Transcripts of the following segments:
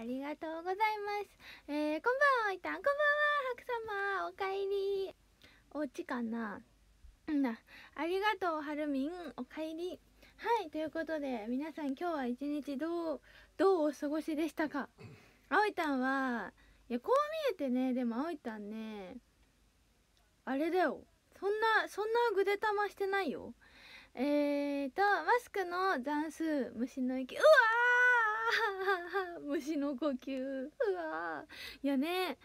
ありがとうございます。えー、こんばんはいたん、こんばんは、白様、おかえり。お家かなうんだ。ありがとう、はるみん、おかえり。はい、ということで、皆さん今日は一日どう、どうお過ごしでしたかあおいたんは、いや、こう見えてね、でもあおいたんね、あれだよ。そんな、そんなぐでたましてないよ。えーと、マスクの残数、虫の息、うわー 虫の呼吸うわいやね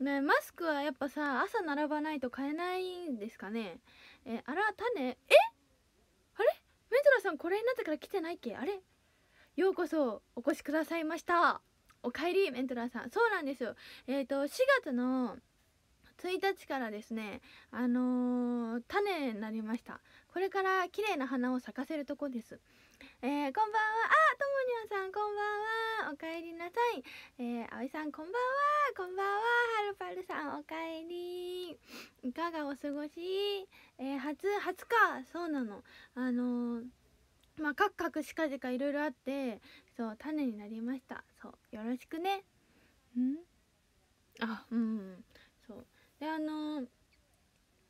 ねマスクはやっぱさ朝並ばないと買えないんですかねえあら種えあれメントラさんこれになってから来てないっけあれようこそお越しくださいましたおかえりメントラさんそうなんですよえっ、ー、と4月の1日からですねあのー、種になりましたこれから綺麗な花を咲かせるとこですえー、こんばんはあともにゃんさんこんばんはおかえりなさいえー、あおいさんこんばんはこんばんははるぱるさんおかえりいかがお過ごしえー、初初かそうなのあのー、まあかクかくしかじかいろいろあってそう種になりましたそうよろしくねんあうんそうであのー、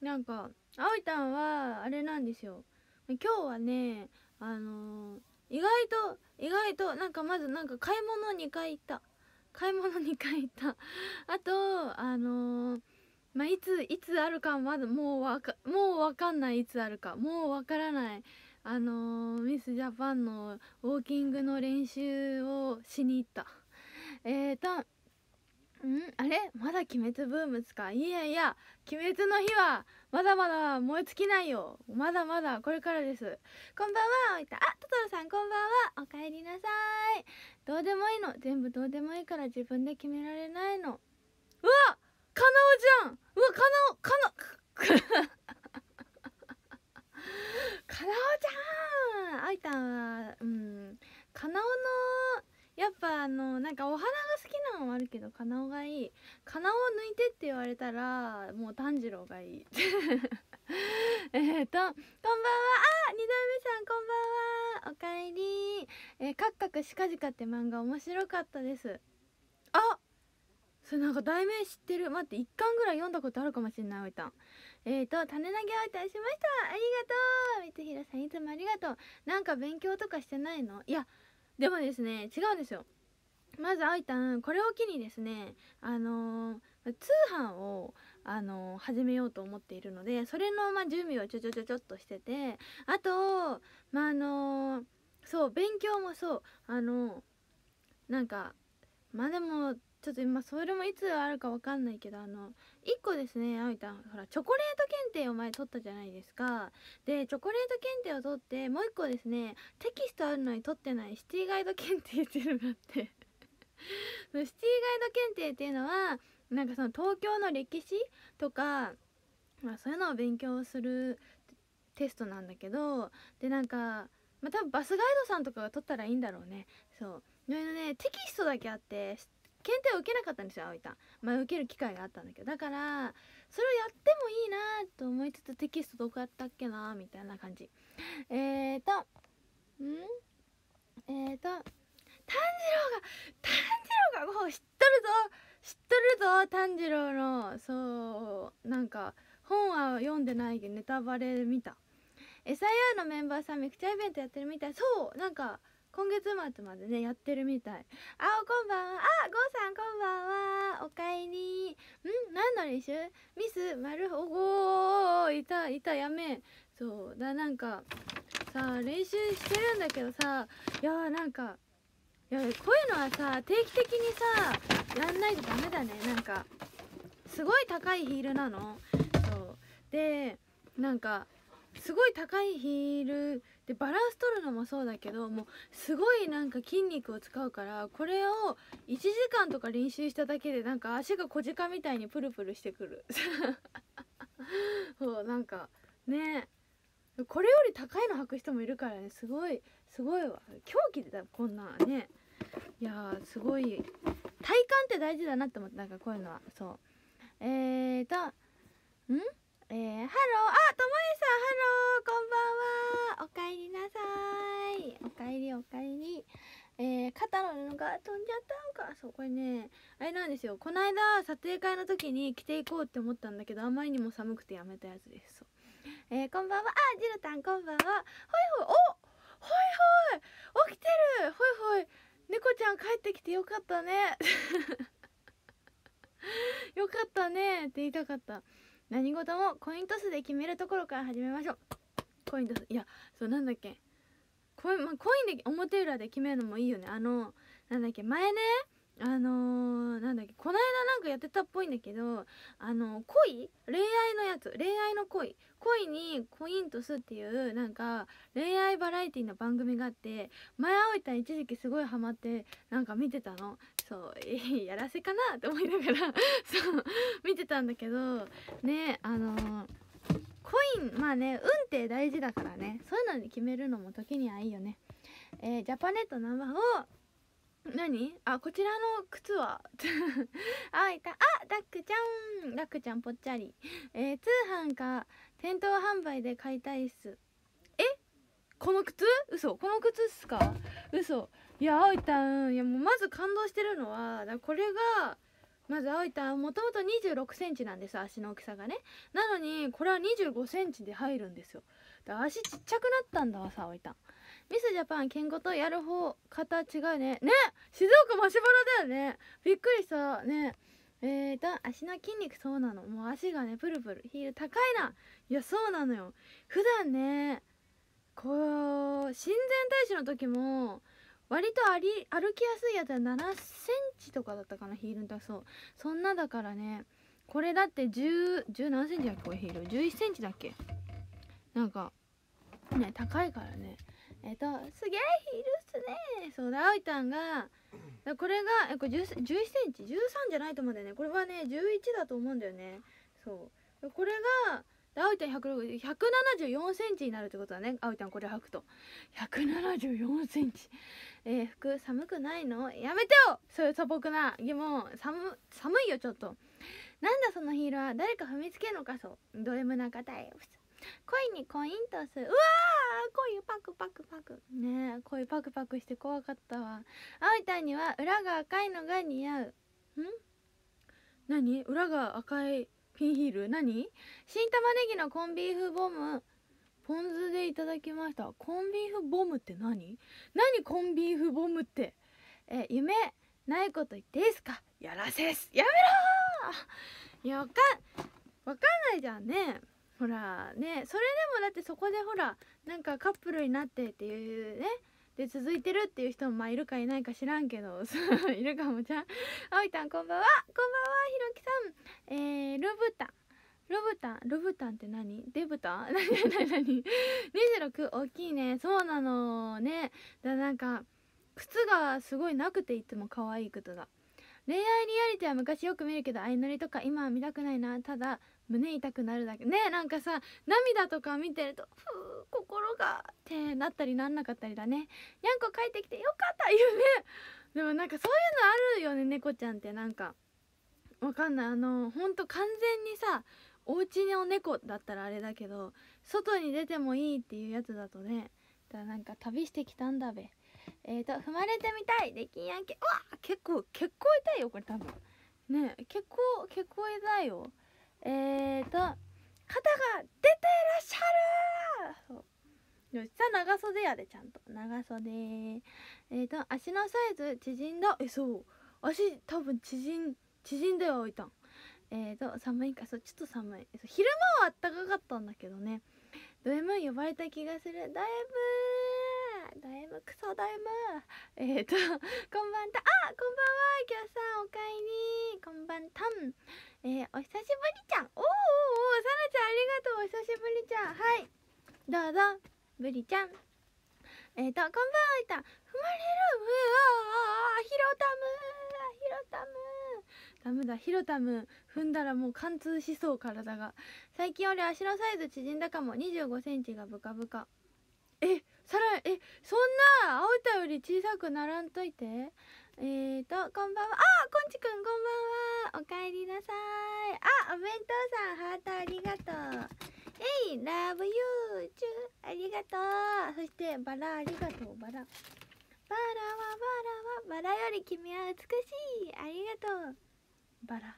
なんかあおいたんはあれなんですよ今日はねあのー、意外と意外となんかまずなんか買い物2回行った買い物2回行ったあとあのー、まあ、いついつあるかまだもうわかもうわかんないいつあるかもうわからないあのー、ミスジャパンのウォーキングの練習をしに行ったえーとんあれまだ鬼滅ブームですかいやいや鬼滅の日はまだまだ燃え尽きないよまだまだこれからですこんばんはおいたあトトロさんこんばんはおかえりなさいどうでもいいの全部どうでもいいから自分で決められないのうわかなおちゃんうわかなおかな かなおちゃんあいたんはうんかなおのやっぱあのなんかお花が好きなのもあるけどかなおがいいかなおを抜いてって言われたらもう炭治郎がいい えっとこんばんはあ二代目さんこんばんはおかえりえー、カッカクシカジカって漫画面白かったですあそれなんか題名知ってる待って1巻ぐらい読んだことあるかもしれないおいたんえっ、ー、と種投げおいたしましたありがとう光弘さんいつもありがとうなんか勉強とかしてないのいやでもですね違うんですよまずあいたんこれを機にですねあのー、通販をあのー、始めようと思っているのでそれのまあ準備をちょちょちょちょっとしててあとまああのー、そう勉強もそうあのなんかまあでもちょっと今それもいつあるか分かんないけどあの1個ですねあみたんほらチョコレート検定を前取ったじゃないですかでチョコレート検定を取ってもう1個ですねテキストあるのに取ってないシティガイド検定っていうのがあって そのシティガイド検定っていうのはなんかその東京の歴史とか、まあ、そういうのを勉強するテストなんだけどでなんかまあ、多分バスガイドさんとかが撮ったらいいんだろうねそうでねテキストだけあって検定を受けなかったんですよ葵たんまあ受ける機会があったんだけどだからそれをやってもいいなと思いつつテキストどこやったっけなみたいな感じえーとんえーと炭治郎が炭治郎がもう知っとるぞ知っとるぞ炭治郎のそうなんか本は読んでないけどネタバレ見た SIR のメンバーさんめクちゃイベントやってるみたいそうなんか今月末までねやってるみたいあおこんばんはあゴーさんこんばんはおかえりん何の練習ミス丸ルおおいたいたやめそうだなんかさ練習してるんだけどさいやーなんかいやこういうのはさ定期的にさやんないとダメだねなんかすごい高いヒールなのそうでなんかすごい高いヒールでバランス取るのもそうだけどもうすごいなんか筋肉を使うからこれを1時間とか練習しただけでなんか足が小鹿みたいにプルプルしてくる そうなんかねこれより高いの履く人もいるからねすごいすごいわ狂気でだこんなねいやすごい体感って大事だなって思ってなんかこういうのはそうえーとんえー、ハローあともえさんハローこんばんはおかえりなさいおかえりおかえりえー、肩の布が飛んじゃったんかそうこれねあれなんですよこの間撮影会の時に着ていこうって思ったんだけどあまりにも寒くてやめたやつですそうえー、こんばんはあジルタンこんばんはほいほいおほいほい起きてるほいほい猫ちゃん帰ってきてよかったね よかったねって言いたかった何事もコイントスで決めるところから始めましょうコイントスいやそうなんだっけコイ,、まあ、コインで表裏で決めるのもいいよねあのなんだっけ前ねあのー、なんだっけこの間なんかやってたっぽいんだけどあの恋恋愛のやつ恋愛の恋恋にコイントスっていうなんか恋愛バラエティの番組があって前いたん一時期すごいハマってなんか見てたのそうやらせかなと思いながら そう見てたんだけどねあのー、コインまあね運って大事だからねそういうのに決めるのも時にはいいよねえー、ジャパネットナンバーを何あこちらの靴は あいたあダックちゃんダックちゃんぽっちゃりえー、通販か店頭販売で買いたいっすえこの靴嘘この靴っすか嘘いやあおいたんいやもうまず感動してるのはだこれがまずあいたんもともと2 6センチなんです足の大きさがねなのにこれは2 5センチで入るんですよだ足ちっちゃくなったんだわさあいたんミスジャパン健康とやる方方違うねね静岡マシュマロだよねびっくりしたねえーと足の筋肉そうなのもう足がねプルプルヒール高いないやそうなのよ普段ねこう親善大使の時も割とあり歩きやすいやつは7センチとかだったかなヒールだそうそんなだからねこれだって10 1何センチだっけこれヒール11センチだっけなんかね高いからねえっとすげえヒールっすねそうだあいたんがこれがえこれ11センチ13じゃないと思うんだよねこれはね11だと思うんだよねそうこれがであおいたん1 7 4ンチになるってことだねあおいたんこれ履くと1 7 4ンチえー、服寒くないのやめてよそういう素朴な疑問寒寒いよちょっとなんだそのヒールは誰か踏みつけるのかそうド M な方へ恋にコイントる。うわーうパクパクパクねえうパクパクして怖かったわあおいたんには裏が赤いのが似合うん何裏が赤いピンヒール何新玉ねぎのコンビーフボムポン酢でいただきましたコンビーフボムって何何コンビーフボムってえ夢ないこと言っていいですかやらせっすやめろいやわかわかんないじゃんねほらねそれでもだってそこでほらなんかカップルになってっていうねで続いてるっていう人もまあいるかいないか知らんけど いるかもじゃんあおいたんこんばんはこんばんはひろきさんえー、ルブタンルブタンルブタンって何デブタン 何何何 ?26 大きいねそうなのねだなんか靴がすごいなくていつも可愛い靴が恋愛リアリティは昔よく見るけど相乗りとか今は見たくないなただ胸痛くなるだけねなんかさ涙とか見てるとふー心がってなったりなんなかったりだねにゃんこ帰ってきてよかったね でもなんかそういうのあるよね猫ちゃんってなんかわかんないあのほんと完全にさお家の猫だったらあれだけど外に出てもいいっていうやつだとねだからなんか旅してきたんだべえーと踏まれてみたいできんやんけうわ結構結構痛いよこれ多分ね結構結構痛いよえーと肩が出てらっしゃるそうよしさ長袖やでちゃんと長袖えっ、ー、と足のサイズ縮んだえそう足多分縮ん縮んでは置いたんえっ、ー、と寒いかそうちょっと寒い昼間はあったかかったんだけどねド M 呼ばれた気がするだいぶだいぶクソだいぶえっ、ー、とこんばんたあこんばんは今日さんおかえりこんばんたんえー、お久しぶりちゃんおーおーおさなちゃんありがとうお久しぶりちゃんはいどうぞブリちゃんえっ、ー、とこんばんはいた踏まれるうわヒロタムヒロタムダメだヒロタム踏んだらもう貫通しそう体が最近俺足のサイズ縮んだかも2 5センチがブカブカえさらえそんな青田より小さくならんといてえーとこんばんはあこんちくんこんばんはおかえりなさいあお弁当さんハートありがとうえいラブユーチューありがとうそしてバラありがとうバラバラはバラはバラより君は美しいありがとうバラ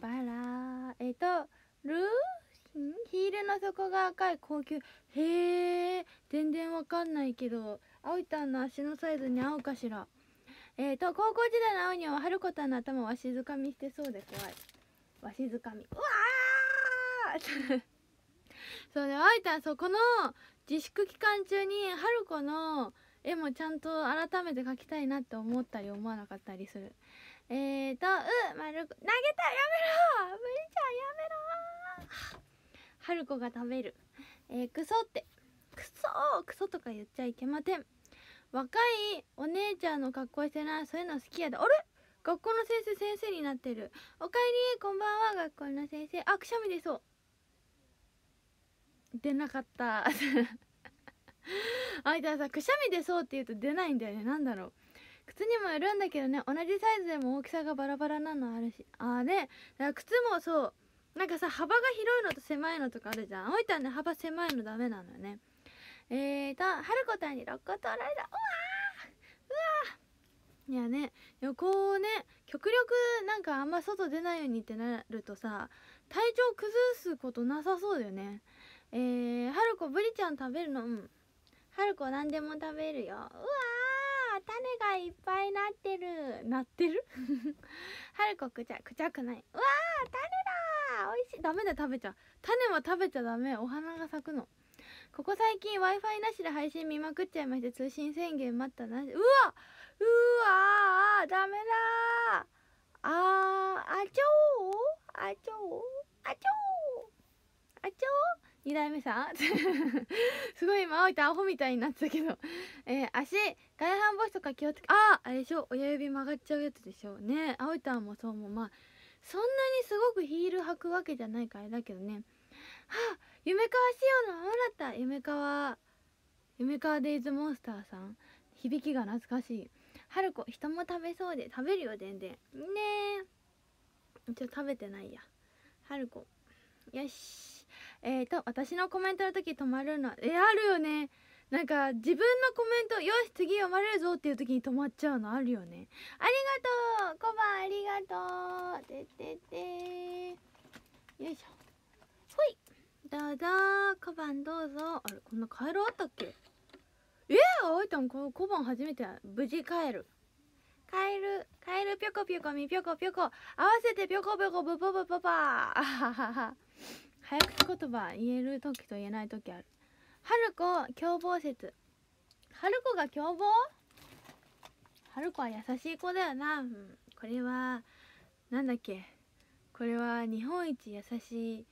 バラえっとルーヒールの底が赤い高級へえ全然わかんないけど葵たんの足のサイズに合うかしらえっ、ー、と高校時代の青には春子たんの頭をわしづかみしてそうで怖いわしづかみうわ そうあいたんそうこの自粛期間中に春子の絵もちゃんと改めて描きたいなって思ったり思わなかったりするえーとうまる投げたやめろ無りちゃんやめろ春子が食べるえー、クソってクソクソとか言っちゃいけません若いお姉ちゃんの格好してなそういうの好きやであれ学校の先生先生になってるおかえりこんばんは学校の先生あくしゃみでそう出なかった あいたさくしゃみ出そうって言うと出ないんだよね何だろう靴にもよるんだけどね同じサイズでも大きさがバラバラなのあるしああね靴もそうなんかさ幅が広いのと狭いのとかあるじゃんおいたらね幅狭いのダメなのよねえーとはるこたんに6個取られたうわうわいやね横をね極力なんかあんま外出ないようにってなるとさ体調崩すことなさそうだよねえー、はるこぶりちゃん食べるのうんはるこ何でも食べるようわ種がいっぱいなってるなってるはるこくちゃくちゃくないうわー種だ美味しいダメだ食べちゃ種は食べちゃダメお花が咲くのここ最近 w i f i なしで配信見まくっちゃいまして通信宣言待ったなしうわうわーダメだあーあちょーあちょーあちょーあちょー二代目さん すごい今青いとアホみたいになってたけど えー、足外反母趾とか気をつけあああれでしょ親指曲がっちゃうやつでしょね青いともそうもまあそんなにすごくヒール履くわけじゃないからだけどねはあ夢川仕様のままだった夢川夢川デイズモンスターさん響きが懐かしい春子人も食べそうで食べるよ全然ねえちょ食べてないや春子よしえっ、ー、と私のコメントの時止まるのえあるよねなんか自分のコメントよし次読まれるぞっていう時に止まっちゃうのあるよねありがとうコバありがとうてててよいしょほいどうぞコバどうぞあれこんなカエルあったっけえー、あいたんこコバ初めて無事帰るカエルカエルぴょこぴょこみぴょこぴょこ合わせてぴょこぴょこぶぶぶぶばあははは早口言葉言える時と言えない時ある春子凶暴説春子が凶暴春子は優しい子だよな、うん、これはなんだっけこれは日本一優しい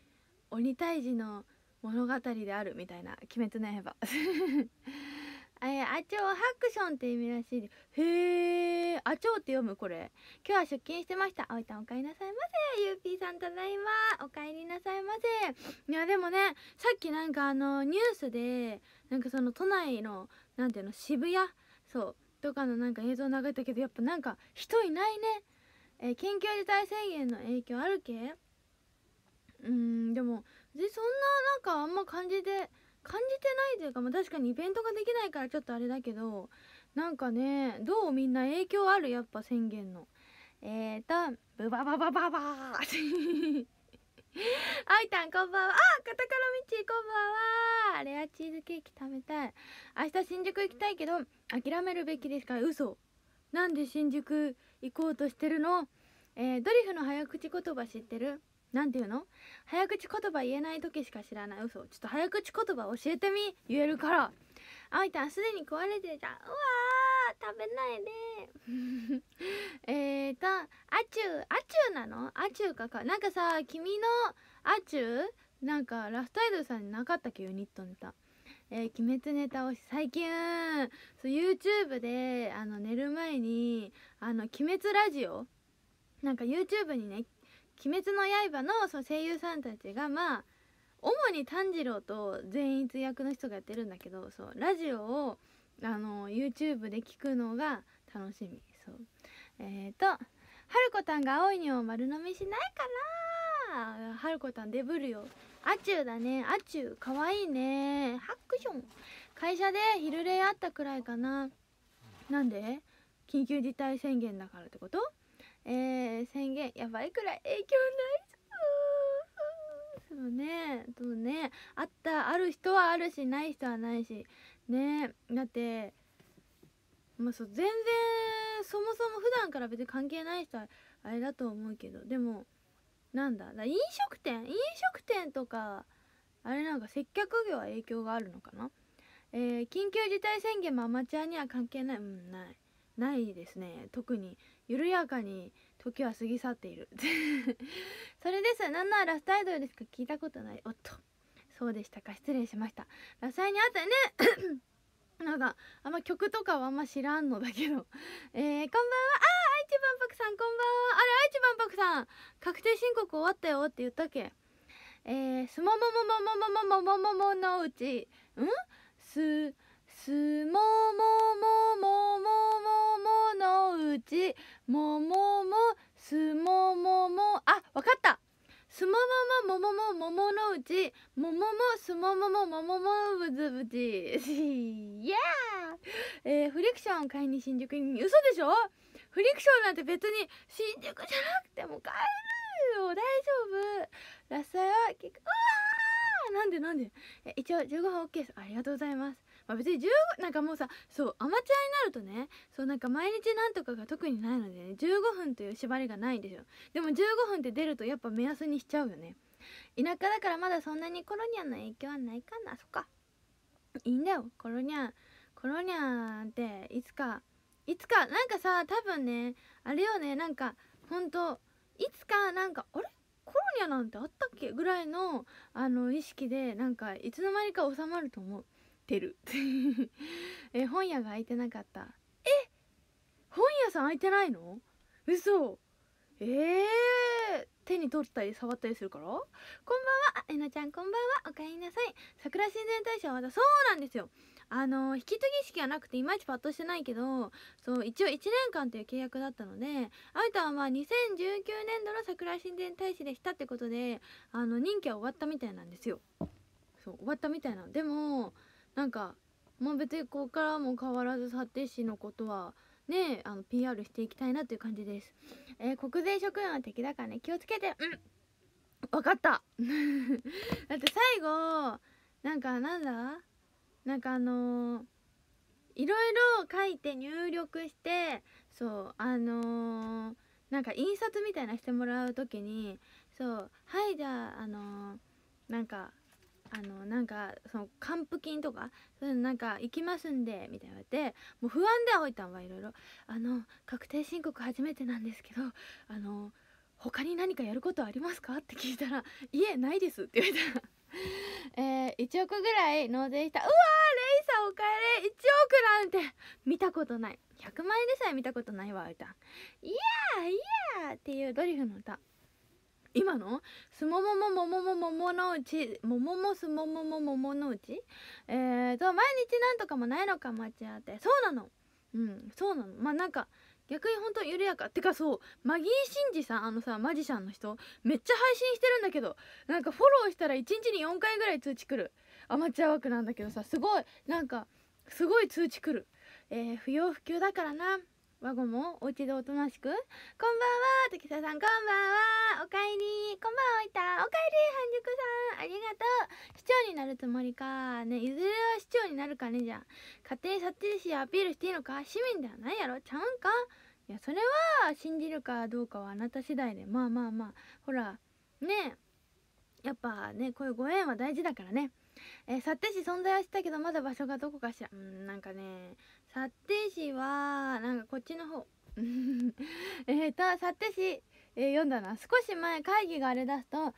鬼退治の物語であるみたいな「鬼滅の刃」えー、アチョウハクションって意味らしいへえアチョウって読むこれ今日は出勤してましたあいたんおかえりなさいませゆうぴーさんただいまおかえりなさいませいやでもねさっきなんかあのニュースでなんかその都内のなんていうの渋谷そうとかのなんか映像流れたけどやっぱなんか人いないね、えー、緊急事態宣言の影響あるけうんでもそんななんかあんま感じで感じてないというか、まあ、確かにイベントができないからちょっとあれだけどなんかねどうみんな影響あるやっぱ宣言のえーとブバババババーあいたんこんばんはあカタカロミッチーこんばんはレアチーズケーキ食べたい明日新宿行きたいけど諦めるべきですから嘘なんで新宿行こうとしてるのえー、ドリフの早口言葉知ってる何て言うの早口言葉言えない時しか知らない嘘ちょっと早口言葉教えてみ言えるからあいたんすでに壊れてたうわー食べないで えっとあちゅうあちゅうなのあちゅうかかなんかさ君のあちゅうなんかラフタイドさんになかったっけユニットネタえー、鬼滅ネタを最近そう YouTube であの寝る前にあの鬼滅ラジオなんか YouTube にね「鬼滅の刃の」その声優さんたちがまあ主に炭治郎と善逸役の人がやってるんだけどそうラジオをあの YouTube で聞くのが楽しみそうえっ、ー、とはるこたんが青いにを丸飲みしないかなはるこたんデブるよあちゅうだねあちゅうかわいいねハックション会社で昼礼あったくらいかななんで緊急事態宣言だからってことえー、宣言やばいくらい影響ないそうねそうねあったある人はあるしない人はないしねだってまあそう全然そもそも普段から別に関係ない人はあれだと思うけどでもなんだ飲食店飲食店とかあれなんか接客業は影響があるのかなえー、緊急事態宣言もアマチュアには関係ないうんないないですね特に緩やかに時は過ぎ去っている それですなんならラストアイドルでしか聞いたことないおっとそうでしたか失礼しましたラスアイにあったね なんかあんま曲とかはあんま知らんのだけどえー、こんばんはああ愛知万博さんこんばんはあれ愛知万博さん確定申告終わったよって言ったっけえー、すももももももももももものうちんすすももももももものうちもももすもももあわかったすもももももももものうちもももすももももももぶつぶちイエーえー、フリクションを買いに新宿に嘘でしょフリクションなんて別に新宿じゃなくても買えるよ大丈夫ラッサイは結構うわーなんでなんで一応15分 OK ですありがとうございますまあ、別に15なんかもうさそうアマチュアになるとねそうなんか毎日なんとかが特にないので、ね、15分という縛りがないんですよでも15分って出るとやっぱ目安にしちゃうよね田舎だからまだそんなにコロニャンの影響はないかなそっかいいんだよコロニャンコロニャンっていつかいつかなんかさ多分ねあれよねなんかほんといつかなんかあれコロニャなんてあったっけぐらいのあの意識でなんかいつの間にか収まると思うてる え本屋が開いてなかったえ本屋さん開いてないの嘘ええー、手に取ったり触ったりするからこんばんはえなちゃんこんばんはおかえりなさい桜新前大使はだそうなんですよあの引き継ぎ式がなくていまいちパッとしてないけどそう一応1年間という契約だったのであいたはまあ2019年度の桜親善大使でしたってことであの任期は終わったみたいなんですよそう終わったみたいなのでもなんかもう別にここからも変わらず幸手市のことはねあの PR していきたいなという感じです、えー、国税職員は敵だからね気をつけてうん分かった だって最後なんかなんだなんかあのー、いろいろ書いて入力してそうあのー、なんか印刷みたいなしてもらう時にそうはいじゃああのー、なんかあのなんかその還付金とかそういうのなんか行きますんでみたいな言われてもう不安でほいたんはいろいろあの確定申告初めてなんですけどあの他に何かやることありますかって聞いたら「いえないです」って言われたら えー、1億ぐらい納税したうわーレイさんおかえり1億なんて見たことない100万円でさえ見たことないわ歌いやーいやーっていうドリフの歌今のすもももももももものうちもももすももももものうちえーと毎日なんとかもないのか待ち合ってそうなのうんそうなのまあなんか逆にほんと緩やかてかそうマギー・シンジさんあのさマジシャンの人めっちゃ配信してるんだけどなんかフォローしたら1日に4回ぐらい通知来るアマチュア枠なんだけどさすごいなんかすごい通知来るえー、不要不急だからなワゴもお家でおとなしく「こんばんは時田さんこんばんはおかえりこんばんはおいたおかえり半熟さんありがとう市長になるつもりかねいずれは市長になるかねじゃ家庭察知しアピールしていいのか市民ではないやろちゃうんかいやそれは信じるかどうかはあなた次第でまあまあまあほらねやっぱねこういうご縁は大事だからねえー、幸手市存在はしたけどまだ場所がどこかしらうんなんかね幸手はなんかこっちの方 えっとさてしえー、読んだな少し前会議が荒れ出すと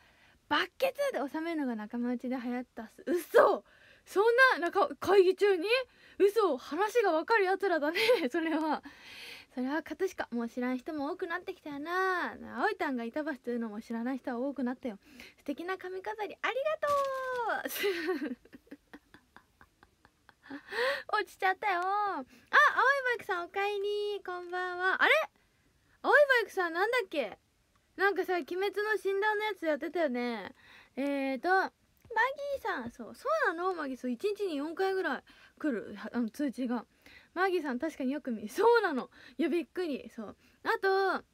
バッケツで収めるのが仲間内で流行ったっす嘘そんななんか会議中に嘘話がわかるやつらだね それはそれは葛飾もう知らん人も多くなってきたよな葵たんが板橋というのも知らない人は多くなったよ素敵な髪飾りありがとう 落ちちゃったよあ青いバイクさんおかえりこんばんはあれ青いバイクさんなんだっけなんかさ鬼滅の診断のやつやってたよねえーとマギーさんそうそうなのマギーそう1日に4回ぐらい来るあの通知がマギーさん確かによく見そうなのいやびっくりそうあと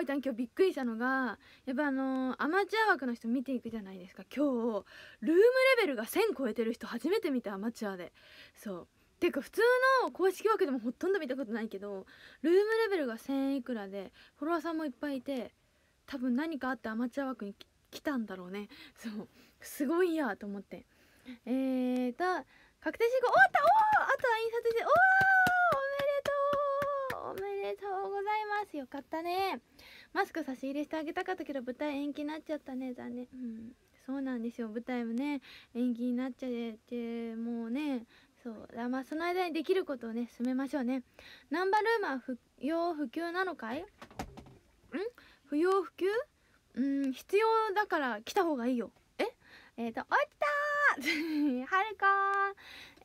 いちゃん今日びっくりしたのがやっぱあのー、アマチュア枠の人見ていくじゃないですか今日ルームレベルが1000超えてる人初めて見たアマチュアでそうていうか普通の公式枠でもほとんど見たことないけどルームレベルが1000いくらでフォロワーさんもいっぱいいて多分何かあってアマチュア枠に来たんだろうねそうすごいやと思ってえーと確定申告終わったおおあとは印刷しておおおめでとうおめでとうございますよかったねマスク差し入れしてあげたかったけど舞台延期になっちゃったね残念うんそうなんですよ舞台もね延期になっちゃってもうねそうだまあその間にできることをね進めましょうねナンバルームは不要不急なのかいん不要不急うん必要だから来た方がいいよええっ、ー、と起きたー はるか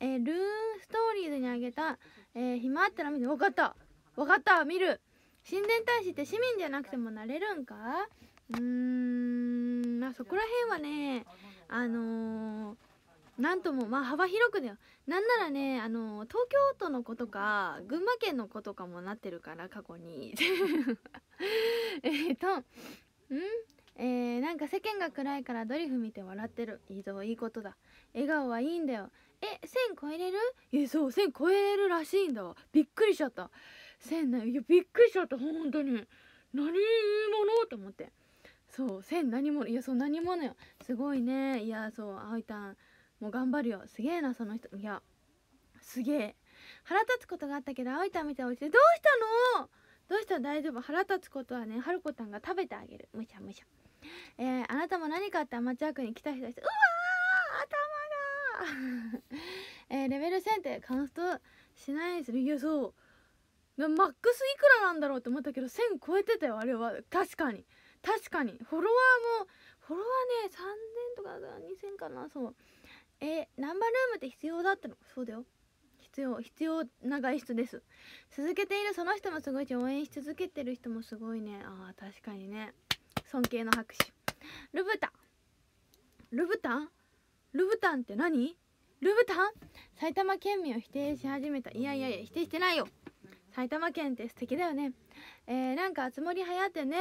ーえー、ルーンストーリーズにあげた、えー、暇あったら見て分かった分かった見る神殿大使って市民じゃなくてもなれるんかうーんまあそこら辺はねあのー、なんともまあ幅広くだよなんならねあのー、東京都の子とか群馬県の子とかもなってるから過去に えっとんえー、なんか世間が暗いからドリフ見て笑ってるいいぞいいことだ笑顔はいいんだよえ1超えれるえそう1超えれるらしいんだわびっくりしちゃった1 0いやびっくりしちゃった本当に何者と思ってそうせん、何者いやそう何者よすごいねいやそうあおいたんもう頑張るよすげえなその人いやすげえ腹立つことがあったけどあおいたん見ておいてどうしたのどうしたら大丈夫腹立つことはねはるこたんが食べてあげるむしゃむしゃえー、あなたも何かあってアマチュア区に来た人うわー頭が えー、レベル1000ってカウントしないですいやそうマックスいくらなんだろうって思ったけど1000超えてたよあれは確かに確かにフォロワーもフォロワーね3000とか2000かなそうえナンバールームって必要だったのそうだよ必要必要な外出です続けているその人もすごいし応援し続けてる人もすごいねああ確かにね尊敬の拍手ルブタンルブタンルブタンって何ルブタン埼玉県民を否定し始めたいやいやいや否定してないよ埼玉県って素敵だよねえー、なんかあつ森流行ってね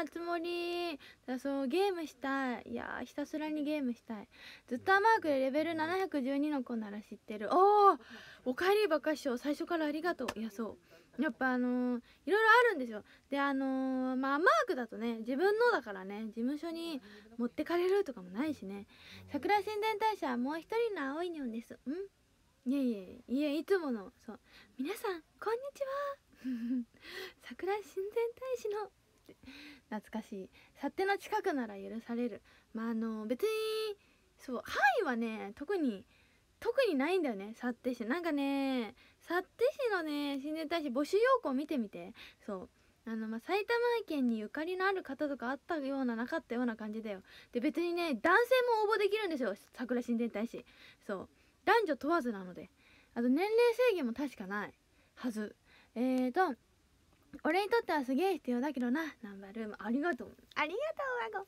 あつ森だそうゲームしたいいやひたすらにゲームしたいずっとマークでレベル712の子なら知ってるおおおかえりっか師匠最初からありがとういやそうやっぱあのー、いろいろあるんですよであのー、まあマークだとね自分のだからね事務所に持ってかれるとかもないしね桜新田大社はもう一人の青いニョンですうんいやいやいやいつものそう皆さんこんにちは 桜親善大使の懐かしい勝ての近くなら許されるまああの別にそう範囲はね特に特にないんだよね幸手市なんかね幸手市のね親善大使募集要項見てみてそうあのまあ、埼玉県にゆかりのある方とかあったようななかったような感じだよで別にね男性も応募できるんですよ桜親善大使そう男女問わずなのであと年齢制限も確かないはずえーと俺にとってはすげえ必要だけどなナンバールームありがとうありがとうワゴ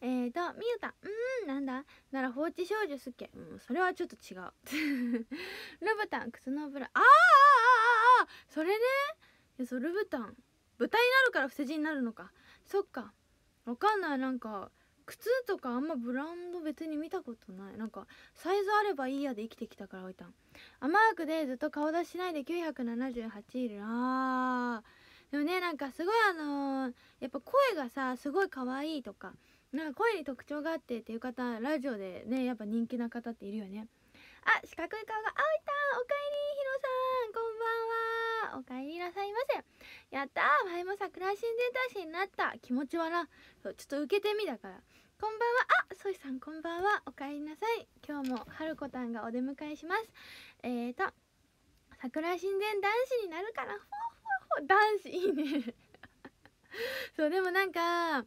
えーとみゆたうんなんだなら放置少女すっけうんそれはちょっと違う ルブタン靴のブラあーあーあーああそれねいやそうルブタン豚になるから伏せ字になるのかそっかわかんないなんか靴とかあんまブランド別に見たことないなんかサイズあればいいやで生きてきたから置いたん甘くでずっと顔出しないで978いるあーでもねなんかすごいあのー、やっぱ声がさすごい可愛いとかなんか声に特徴があってっていう方ラジオでねやっぱ人気な方っているよねあ四角い顔があいたおかえりひろさんこんばんはおかえりなさいませやったー前も桜新ラシンになった気持ちはなちょっと受けてみだからこんばんはあソイさんこんばんはおかえりなさい今日もはるこたんがお出迎えしますえーと桜神殿男子になるからほうほうほう男子いいね そうでもなんかあな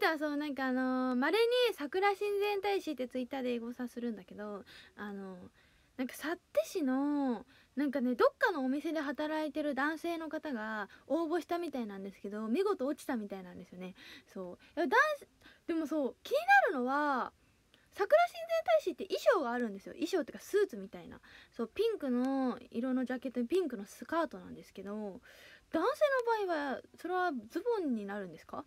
たはそうなんかあのま、れに桜神前大使ってツイッターでごさするんだけどあのー、なんか幸手市のなんかねどっかのお店で働いてる男性の方が応募したみたいなんですけど見事落ちたみたいなんですよねそうでもそう気になるのは桜親善大使って衣装があるんですよ衣装っていうかスーツみたいなそうピンクの色のジャケットにピンクのスカートなんですけど男性の場合はそれはズボンになるんですか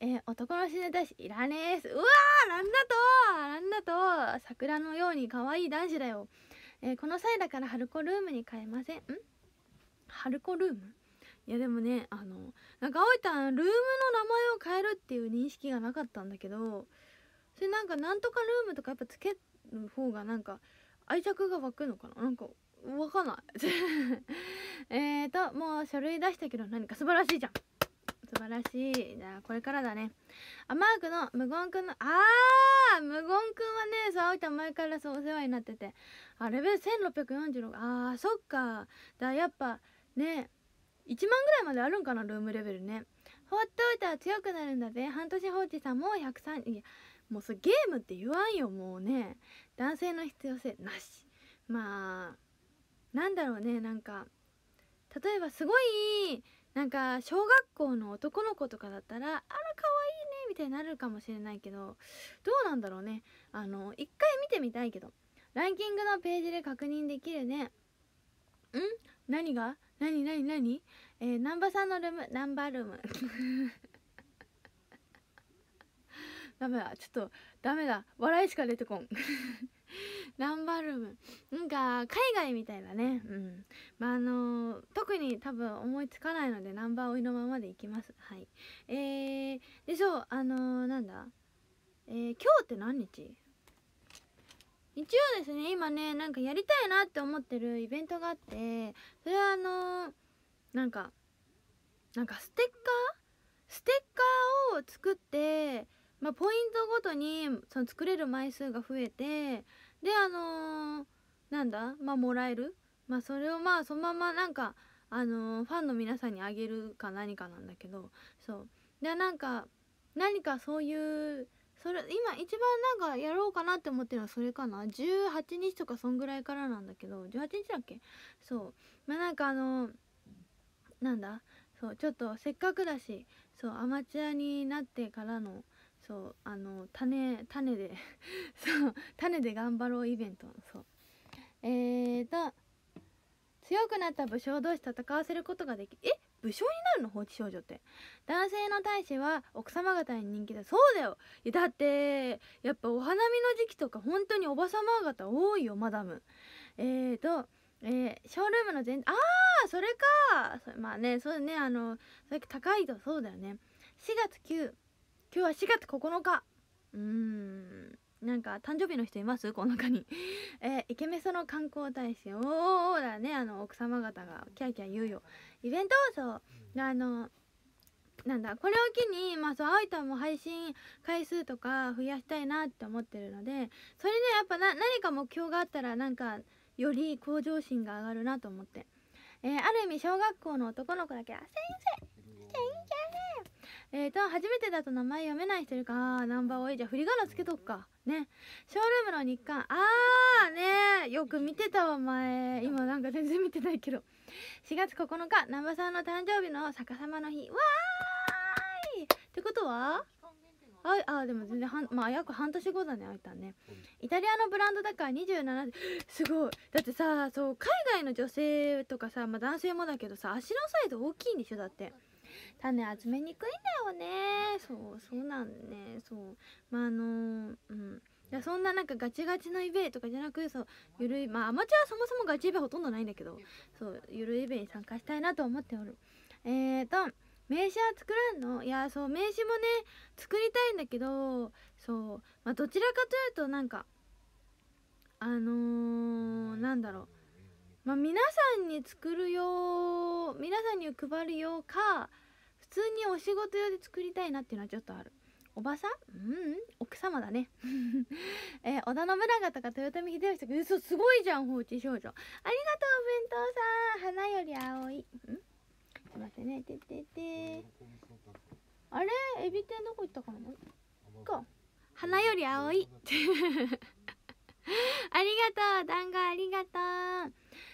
えー、男の親善大使いらねえすうわーなんだとなんだと桜のように可愛い男子だよえー、この際だからハルコルームに変えませんんハルコルームいやでもねあのなんか葵ゃんルームの名前を変えるっていう認識がなかったんだけどそれなんかなんとかルームとかやっぱつける方がなんか愛着が湧くのかななんかわかんない えーともう書類出したけど何か素晴らしいじゃん素晴らしいじゃあこれからだねあマークの無言くんのあー無言くんはねそういん前からそうお世話になっててあレベル1646あーそっかだやっぱね1万ぐらいまであるんかなルームレベルね放っておいたら強くなるんだぜ半年放置さんも103いやもうそれゲームって言わんよもうね男性の必要性なしまあなんだろうねなんか例えばすごいなんか小学校の男の子とかだったらあら可愛いねみたいになるかもしれないけどどうなんだろうねあの一回見てみたいけどランキングのページで確認できるねん何が何何何えー、ナンバさんのルームナンバールーム ダメだちょっとダメだ笑いしか出てこんか海外みたいだねうんまああの特に多分思いつかないのでナンバー追いのままでいきますはいえー、でそうあのー、なんだえー、今日って何日一応ですね今ねなんかやりたいなって思ってるイベントがあってそれはあのー、なんかなんかステッカーステッカーを作ってまあ、ポイントごとにその作れる枚数が増えてであのーなんだまあもらえるまあそれをまあそのままなんかあのー、ファンの皆さんにあげるか何かなんだけどそうでなんか何かそういうそれ今一番なんかやろうかなって思ってるのはそれかな18日とかそんぐらいからなんだけど18日だっけそうまあなんかあのー、なんだそうちょっとせっかくだしそうアマチュアになってからのそうあの種種で そう種で頑張ろうイベントそうえーと強くなった武将同士戦わせることができえ武将になるの放置少女って男性の大使は奥様方に人気だそうだよだってやっぱお花見の時期とか本当におば様方多いよマダムえーとえー、ショールームの全ああそれかまあねそうねあのさっき高いとそうだよね4月9今日は4月9日うーんなんか誕生日の人いますこの中に えー、イケメソの観光大使おおだねあの奥様方がキャーキャー言うよイベントそうあのなんだこれを機にまあそうあいたも配信回数とか増やしたいなって思ってるのでそれで、ね、やっぱな何か目標があったらなんかより向上心が上がるなと思って、えー、ある意味小学校の男の子だけ「先生先生えーと、初めてだと名前読めない人いるか、ナンバー多いじゃ、振り仮名つけとくか。ね。ショールームの日刊。あーねよく見てたわ、前。今なんか全然見てないけど。4月9日、ナンバーさんの誕生日の逆さまの日。わーいってことはああでも全然半まあ約半年後だねあいたねイタリアのブランドだから27すごいだってさそう海外の女性とかさ、まあ、男性もだけどさ足のサイズ大きいんでしょだって種集めにくいんだよねそうそうなんねそうまああのうんそんななんかガチガチのイベとかじゃなくそうゆるいまあアマチュアはそもそもガチイベほとんどないんだけどそうゆるいイベに参加したいなと思っておるえーと名刺は作らんのいやそう名刺もね作りたいんだけどそうまあどちらかというとなんかあのー、なんだろうまあ皆さんに作るよ皆さんに配るよか通にお仕事用で作りたいなっていうのはちょっとあるおばさんうん奥様だね えー、織田信長とか豊臣秀吉とかそうすごいじゃん放置少女ありがとう弁当さん花より青いんすみませんねてててあれエビ天どこ行ったかなか花より青い ありがとう団子ありがとう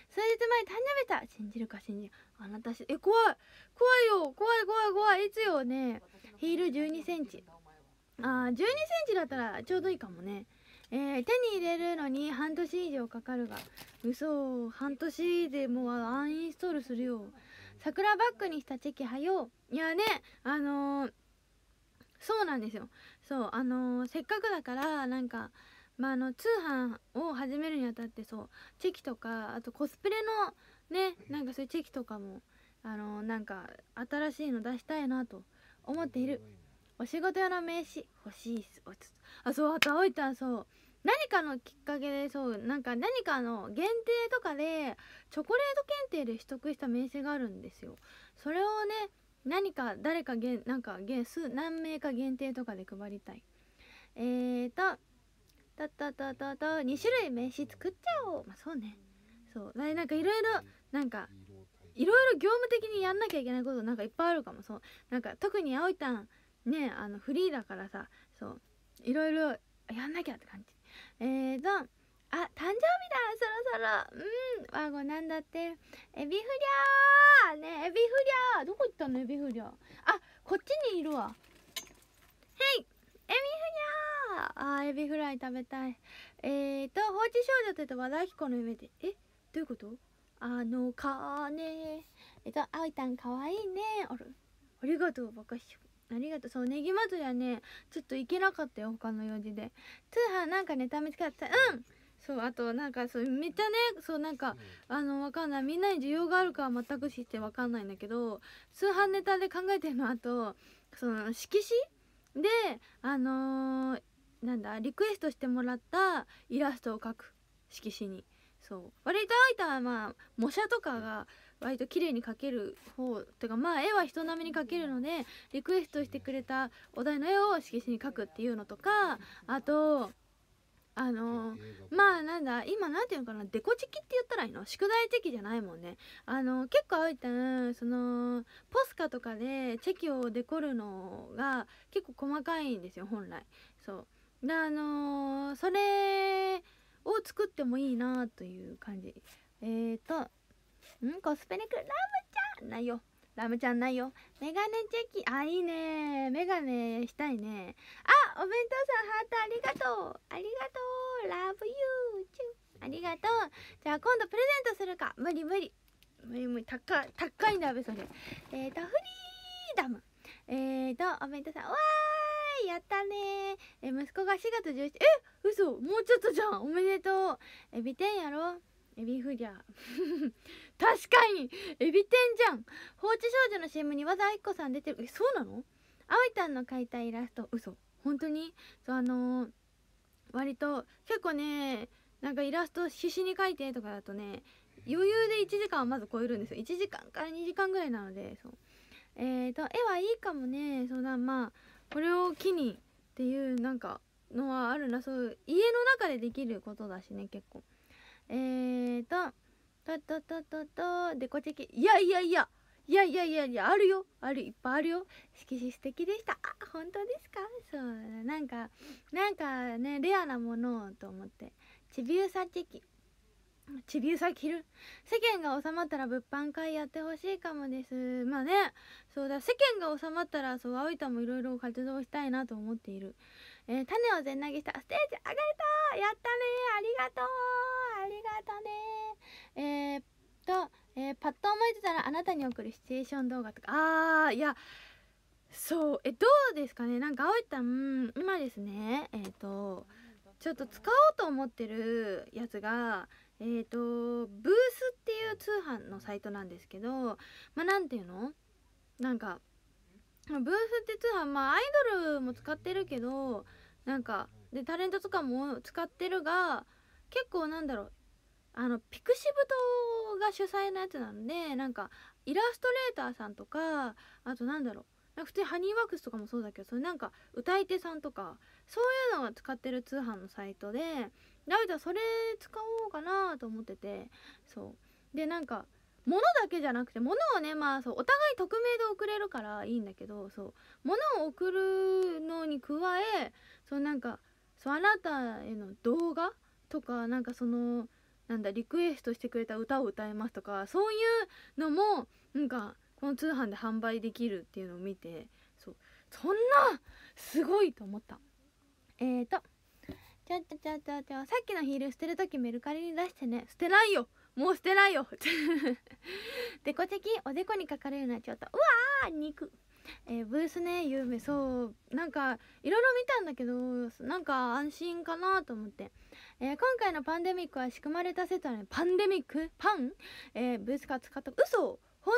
数日前誕生日だ信じるか信じるあなたしえ怖い怖いよ怖い怖い怖いいつよねヒール1 2 c ンチあ1 2センチだったらちょうどいいかもねえー、手に入れるのに半年以上かかるが嘘半年でもうアンインストールするよ桜バッグにしたチェキはよいやねあのー、そうなんですよそうあのー、せっかくだからなんかまあの通販を始めるにあたってそうチェキとかあとコスプレのねなんかそういうチェキとかもあのなんか新しいの出したいなと思っているお仕事用の名刺欲しいっすあそうあとおいたそう何かのきっかけでそうなんか何かの限定とかでチョコレート検定で取得した名刺があるんですよそれをね何か誰かげなんか数何名か限定とかで配りたいえーとたたたたた2種類名刺作っちゃおうまあそうねそうなんかいろいろなんかいろいろ業務的にやんなきゃいけないことなんかいっぱいあるかもそうなんか特に葵たんねあのフリーだからさそういろいろやんなきゃって感じえーとあ誕生日だそろそろうんワゴなんだってエビフリャーねエビフリャーどこ行ったのエビフリャーあこっちにいるわはいエビフリャーあーエビフライ食べたいえーと放置少女って言うと和田アキ子の夢でえどういうことあの鐘えっとあいたんかわいいねあらありがとうバカひありがとうそうネギまつりはねちょっと行けなかったよ他の用事でツーハーなんかネタ見つかったうんそうあとなんかそうめっちゃねそうなんか、あのわかんないみんなに需要があるかは全く知ってわかんないんだけど通販ネタで考えてるのあとその色紙であのー、なんだリクエストしてもらったイラストを描く色紙にそう割とあいたはまあ模写とかが割と綺麗に描ける方とかまあ絵は人並みに描けるのでリクエストしてくれたお題の絵を色紙に描くっていうのとかあとあのまあなんだ今なんていうのかなデコチキって言ったらいいの宿題チェキじゃないもんねあの結構あいたんそのポスカとかでチェキをデコるのが結構細かいんですよ本来そうであのそれを作ってもいいなという感じえーとんコスプレクラムちゃんないよラムちゃんないよメガネチェキあいいねメガネしたいねあお弁当さんハートありがとうありがとうラブユーチュありがとうじゃあ今度プレゼントするか無理無理無理無理高い高いんだべそれえーとフリーダムえーとお弁当さんわーーやったねえ息子が4月17え嘘もうちょっとじゃんおめでとうエビ天やろエビフリャ 確かにエビ天じゃん放置少女の CM に和田愛子さん出てるえそうなのあいちゃんの描いたイラスト嘘本当にそうあのー、割と結構ねなんかイラストしに描いてとかだとね余裕で1時間はまず超えるんですよ1時間から2時間ぐらいなのでそうえっ、ー、と絵はいいかもねそうだまあこれを機にっていうなんかのはあるなそういう家の中でできることだしね結構えーととととととでこっちいやいやいやいやいやいやいやあるよあるいっぱいあるよ色紙素敵でしたあ本当ですかそうなんかなんかねレアなものと思ってちびうさチェキちびうさきる世間が収まったら物販会やってほしいかもですまあねそうだ世間が収まったらそう青いもいろいろ活動したいなと思っている、えー、種を全投げしたステージ上がれたやったねありがとうありがとねえー、っと、えー、パッと思ついたらあなたに送るシチュエーション動画とかあーいやそうえどうですかねなんか青いん今ですねえっとちょっと使おうと思ってるやつがえっ、ー、とブースっていう通販のサイトなんですけどまあ何ていうのなんかブースって通販まあアイドルも使ってるけどなんかでタレントとかも使ってるが結構なんだろうあのピクシブ島が主催のやつなんでなんかイラストレーターさんとかあとなんだろう普通にハニーワークスとかもそうだけどそれなんか歌い手さんとかそういうのが使ってる通販のサイトでラウダそれ使おうかなと思っててそうでなんか物だけじゃなくて物をねまあそうお互い匿名で送れるからいいんだけどそう物を送るのに加えそうなんかそうあなたへの動画とかなんかそのなんだリクエストしてくれた歌を歌いますとかそういうのもなんかこの通販で販売できるっていうのを見てそうそんなすごいと思ったえっ、ー、とちょっとちょっとちさっきのヒール捨てる時メルカリに出してね捨てないよもう捨てないよデコ的おでこにかかるようなちょっとうわー肉えー、ブースね有名、そうなんかいろいろ見たんだけどなんか安心かなと思って、えー、今回のパンデミックは仕組まれたセットのパンデミックパン、えー、ブースか使った嘘本当に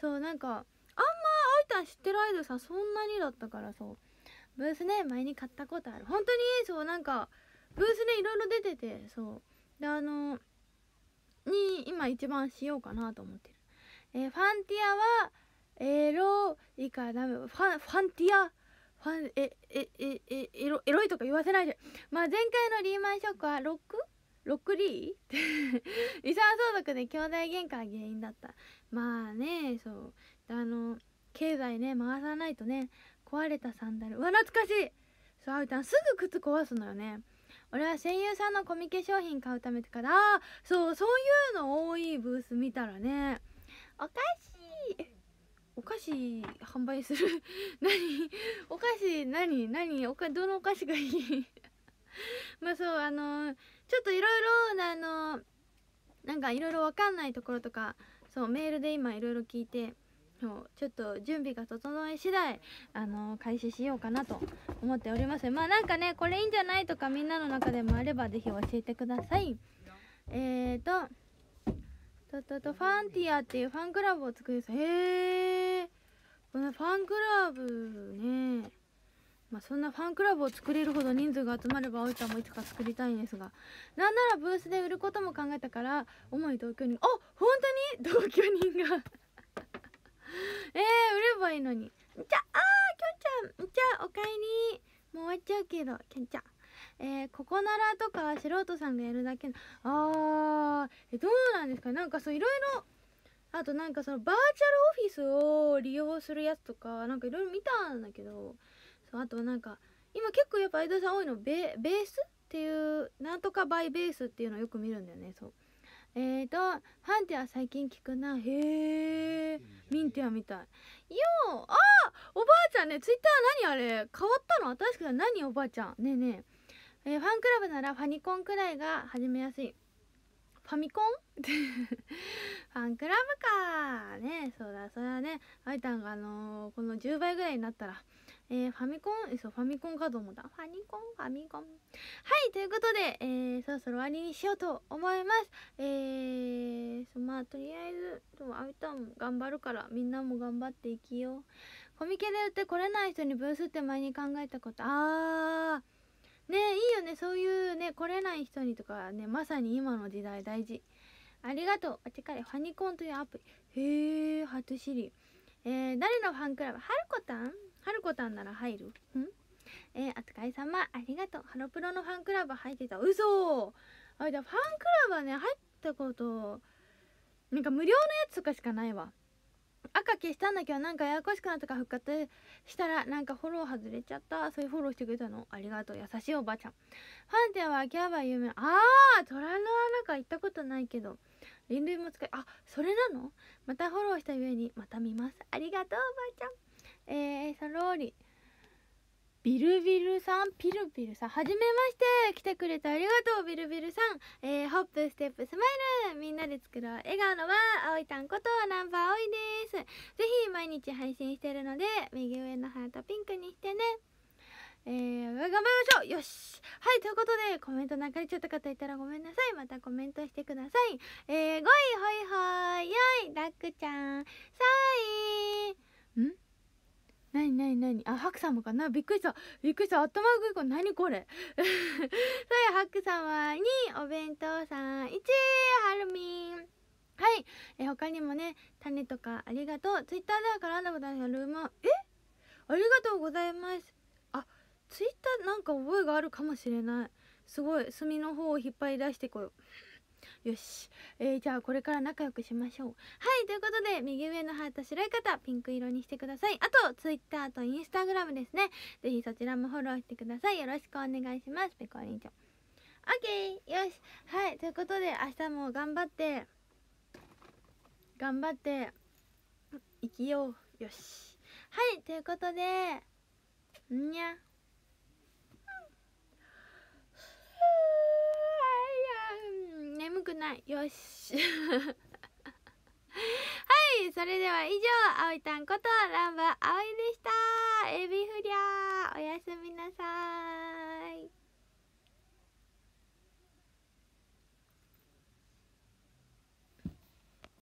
そうなんかあんまアいたン知ってるアイドルさんそんなにだったからそうブースね前に買ったことある本当にそうなんかブースねいろいろ出ててそうであのに今一番しようかなと思ってる、えー、ファンティアはエロいかダメファンファンティアファンええええエロエロいとか言わせないでまあ前回のリーマンショックはクロックリー遺産 相続で兄弟喧嘩が原因だったまあねそうあの経済ね回さないとね壊れたサンダルうわ懐かしいそうあうたんすぐ靴壊すのよね俺は声優さんのコミケ商品買うためとかだそうそういうの多いブース見たらねお菓子お菓子販売する 何お菓子何何おかどのお菓子がいい まあそうあのちょっといろいろあのなんかいろいろわかんないところとかそうメールで今いろいろ聞いてそうちょっと準備が整い次第あの開始しようかなと思っておりますまあなんかねこれいいんじゃないとかみんなの中でもあれば是非教えてくださいえーととととファンティアっていうファンクラブを作るさへえこのファンクラブねまあ、そんなファンクラブを作れるほど人数が集まれば葵ちゃんもいつか作りたいんですがなんならブースで売ることも考えたから重い同居人あ本当に同居人が えー、売ればいいのにじゃあーきょんちゃんじゃあおかえりもう終わっちゃうけどきょんちゃんえー、ここならとかは素人さんがやるだけのあーどうなんですかなんかそういろいろあとなんかそのバーチャルオフィスを利用するやつとかなんかいろいろ見たんだけどそうあとなんか今結構やっぱ相田さん多いのベベースっていうなんとかバイベースっていうのをよく見るんだよねそうえーと、ファンテは最近聞くな。へえ、ミンティアみたい。ようあおばあちゃんね、ツイッター何あれ変わったの新しくない何おばあちゃん。ねえねええー、ファンクラブならファニコンくらいが始めやすい。ファミコン ファンクラブかねえ、そうだ、それはね、あイタンがあのー、この10倍ぐらいになったら。えー、ファミコン、え、そう、ファミコンかと思った。ファニコンファミコン。はい、ということで、えー、そろそろ終わりにしようと思います。えー、そまあ、とりあえず、でも、アウタンも頑張るから、みんなも頑張っていきよう。コミケで売って来れない人にブースって前に考えたこと。あー。ねいいよね。そういうね、来れない人にとかね、まさに今の時代大事。ありがとう。あっちからファニコンというアプリ。へー、初知り。えー、誰のファンクラブはるこたんはるこたんなら入るんえー、お疲れ様ありがとうハロプロのファンクラブ入ってた嘘あじゃファンクラブはね入ったことなんか無料のやつとかしかないわ赤消したんだけどなんかややこしくなったか復活したらなんかフォロー外れちゃったそういうフォローしてくれたのありがとう優しいおばあちゃんファンテは秋葉原有名ああ虎の穴か行ったことないけど人類も使いあそれなのまたフォローしたゆえにまた見ますありがとうおばあちゃんえー、サローリ。ビルビルさん、ピルピルさん、はじめまして来てくれてありがとう、ビルビルさん。えー、ホップ、ステップ、スマイルみんなで作ろう笑顔の輪、葵たんこと、ナンバー葵です。ぜひ毎日配信してるので、右上のハートピンクにしてね。えー、頑張りましょうよしはい、ということで、コメント流れちゃった方いたらごめんなさい。またコメントしてください。えー、5位、ほいほい、よい、ラックちゃん。さになになにあハクさんもかなびっくりしたびっくりした頭グーコン何これ そうやハクさんはにお弁当さん1ハルミン。はいえ他にもね種とかありがとうツイッターでは絡んだことあるルームえありがとうございますあツイッターなんか覚えがあるかもしれないすごい墨の方を引っ張り出してこようよし、えー、じゃあこれから仲良くしましょうはいということで右上のハート白い方ピンク色にしてくださいあとツイッターとインスタグラムですねぜひそちらもフォローしてくださいよろしくお願いしますペコリンちゃん OK よしはいということで明日も頑張って頑張って生きようよしはいということでんにゃ眠くないよしはいそれでは以上あおいたんことランバあおいでしたエビフリャーおやすみなさい